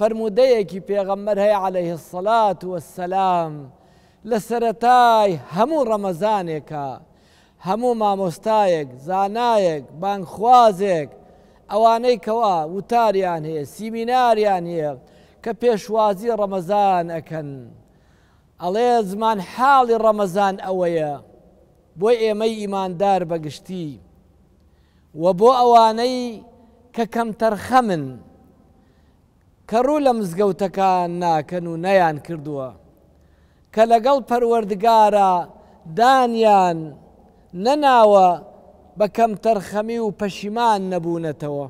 فرمودەیەکی پێغەممەر هەیە عليه الصلاات وسلام لە سەتای هەموو ڕەمەزانێکە هەموو مامۆستایەک زانایەک بانخوازێک ئەوانەی کەوا وتاریان هەیە سیمیناریان هەیە کە پێشوازی ڕەمەزان ئەکەن ئەڵێ زمان حاڵی ڕەمەزان ئەوەیە بۆی ئێمەی ئیماندار بەگشتی وە بۆ ئەوانەی کە کەم تەرخەمن کە ڕوو لە مزگەوتەکان ناکەن و نەیان کردووە کە لەگەڵ پەروەردگارە دانیان نەناوە بە کەم تەرخەمی و پەشیمان نەبوونەتەوە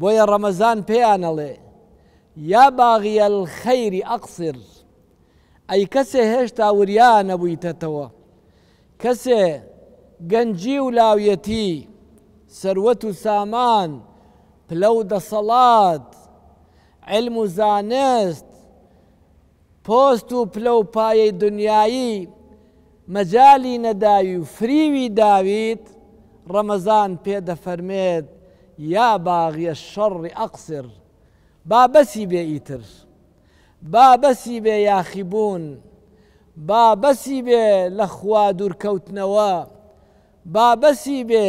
بۆیە ڕەمەزان پێیانەڵێ یا باغیە خەیری ئەقسر ئەی کەسێ هێشتا وریا نەبوویتەتەوە کەسێ گەنجی و لاویەتی سەروەت و سامان پلەودە سەڵات علم و زانست پۆست و پلە و پایەی دنیایی مەجای نەداوی و فریوی داویت ڕەمەزان پێدەفەرمێت یا باغیە شەڕی ئەقسر بابەسی بێ ئیتر بابەسی بێ یاخیبوون بابەسی بێ لە خوا دوورکەوتنەوە بابەسی بێ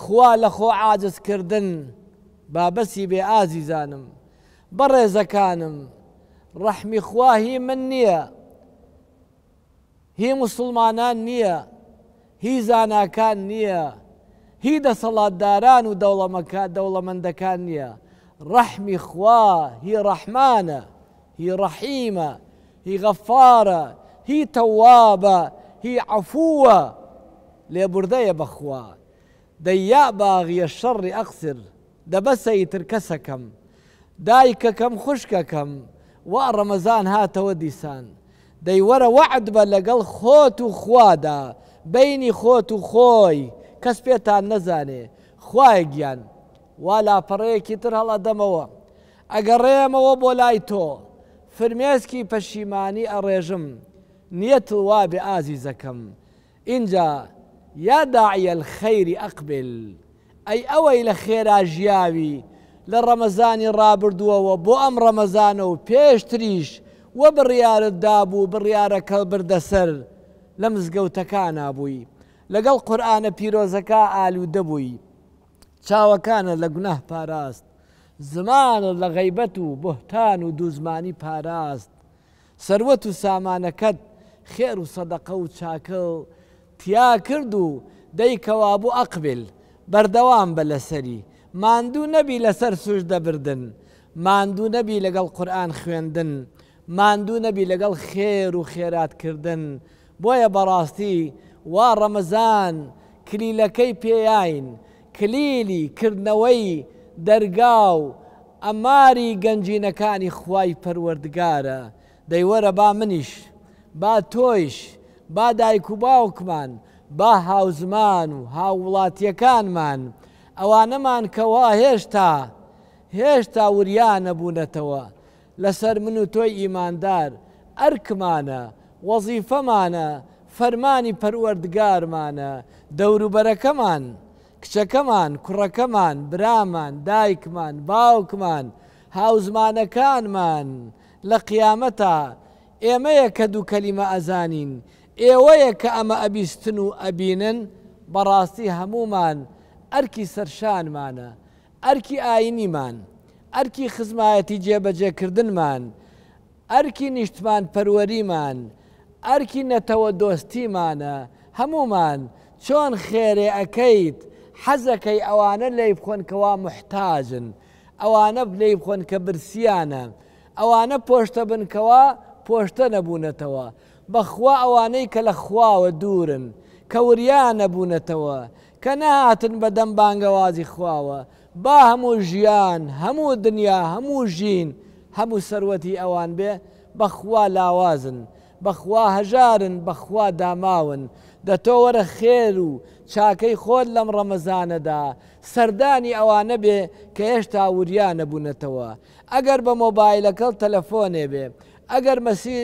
خوا لە خۆ عاجزکردن آزي زانم ئازیزانم زكانم رحمي خواهي من نيا هي مسلمانان هي نییە هی هي دا هی داران و من دكان نيا رحمي خوا هي رحمانة هي رحيمة هي غفارة هي توابة هي عفوة لێبوردەیە بخواه دەیا باغي الشر أقصر دەبەسە ئیتر کەسەکەم دایکەکەم خوشکەکەم وا ڕەمەزان هاتەوە دیسان دەی وەرە وعد بە لەگەڵ خۆت و خوادا بینی خۆت و خۆی کەس پێتان نەزانێ خوای گیان وا لاپەڕەیەکی تر هەڵە دەمەوە ئەگەڕێمەوە بۆ لای تۆ فرمێسکی پەشیمانی ئەڕێژم نیەت وا بێ ئازیزەکەم اینجا یا داعیە الخەیری ئەقبل. ئەی ئەوەی لە خێرا ژیاوی لە ڕەمەزانی ڕابردووەوە بۆ ئەم ڕەمەزانە و پێشتریش وە بڕیارت دابوو بڕیارەکە بردەسەر لە مزگەوتەکان بووی لەگەڵ قورآانە پیرۆزەکە ئالو دەبووی چاوەکانە لە گوناه پاراست زمانە لە غەیبەت و بهتان و دوزمانی پاراست سروەت و سامانەکەت خێر و سەدەقە و چاکە و تیا کرد و دەیکەوا بوو ئەقبل بەردەوام بە لەسەری ماندوو نەبی لەسەر سوش دەبردن ماندوو نەبی لەگەڵ قورآن خوێندن ماندوو نەبی لەگەڵ خێر و خێراتکردن بۆیە بەڕاستی وا ڕەمەزان کلیلەکەی پێیاین کلیلی کردنەوەی دەرگاو ئەماری گەنجینەکانی خوای پەروەردگارە دەیوەرە با منیش با تۆیش با دایک و باوکمان با هاوزمان و هاوڵاتیەکانمان ئەوانەمان کەوا هێشتا هێشتا وریانە بوونەتەوە لەسەر من و تۆی ئیماندار ئەرکمانە وەزیفەمانە فەرمانی پەروەردگارمانە دەوروبەرەکەمان کچەکەمان کوڕەکەمان برامان دایکمان باوکمان هاوزمانەکانمان لە قیامەتە ئێمەیە کە دوو کەلیمە ئەزانین ئێوەیە کە ئەمە ئەبیستن و ئەبینن بەڕاستی هەمومان ئەرکی سەرشانمانە ئەرکی ئاینیمان ئەرکی خزمایەتی جێبەجێکردنمان ئەرکی نیشتمان پەروەریمان ئەرکی نەتەوە دۆستیمانە هەمومان چۆن خێرێ ئەەکەیت حەزەکەی ئەوانە لی بخۆن کەوا محتاجن ئەوانە لی بخۆن کە برسیانە ئەوانە پۆشتە بنکەوە پۆشتە نەبوونەتەوە بەخوا ئەوانەی کە لە خواوە دوورن کە وریانە بوونەتەوە کە نهاتن بە دەمبانگەوازی خواوە با هەموو ژیان هەموو دنیا هەموو ژین هەموو سەروەتی ئەوان بێ بەخوا لاوازن بەخوا هەژارن بەخوا داماون دەتۆ وەرە خێر و چاکەی خۆت لەم ڕەمەزانەدا سەردانی ئەوانە بێ کە هێشتا وریانە بوونەتەوە ئەگەر بە مۆبایلەکەڵ تەلەفۆنێ بێ ئەگەر مەسی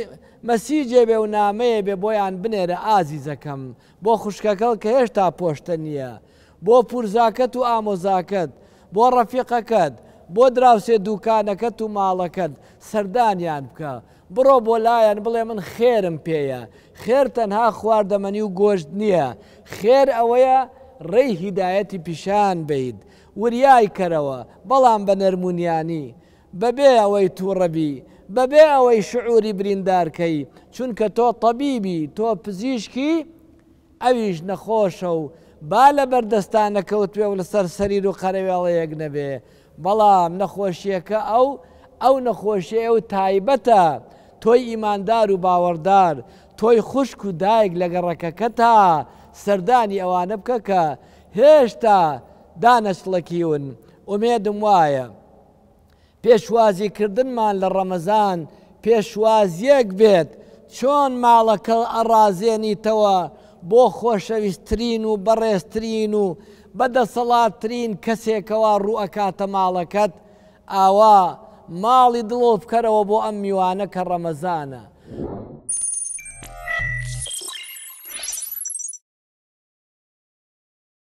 مەسیجێ بێ و نامەیە بێ بۆیان بنێرە ئازیزەکەم بۆ خوشکەکەڵ کە هێشتا پۆشتە نییە بۆ پورزاکەت و ئامۆزاکەت بۆ ڕەفیقەکەت بۆ دراوسێ دوکانەکەت و ماڵەکەت سەردانیان بکە بڕۆ بۆ لایەن بڵێ من خێرم پێیە خێر تەنها خواردەمەنی و گۆشت نییە خێر ئەوەیە ڕێی هیدایەتی پیشان بیت وریای کەرەوە بەڵام بە نەرمونیانی بەبێ ئەوەی تووڕەبی بەبێ ئەوەی شعوری بریندارکەی چونکە تۆ تەبیبی تۆ پزیشکی ئەویش نەخۆشە و با لە بەردەستانەکەوتێ و لەسەر سەریر و قەرەوێڵەیەک نەبێ بەڵام نەخۆشیەکە ئەو ئەو نەخۆشیە و تایبەتە تۆی ئیماندار و باوەڕدار تۆی خوشک و دایک لە گەڕەکەکە تا سەردانی ئەوانە بکە کە هێشتا دانەشڵەکیون ئومێدم وایە. پێشوازیکردنمان لە ڕەمەزان پێشوازیەک بێت چۆن ماڵەکە ئەڕازێنیتەوە بۆ خۆشەویستترین و بەڕێزترین و بەدەسەڵاتترین کەسێکەوە ڕوئەکاتە ماڵەکەت ئاوا ماڵی دڵۆ بکەرەوە بۆ ئەم میوانە کە ڕەمەزانە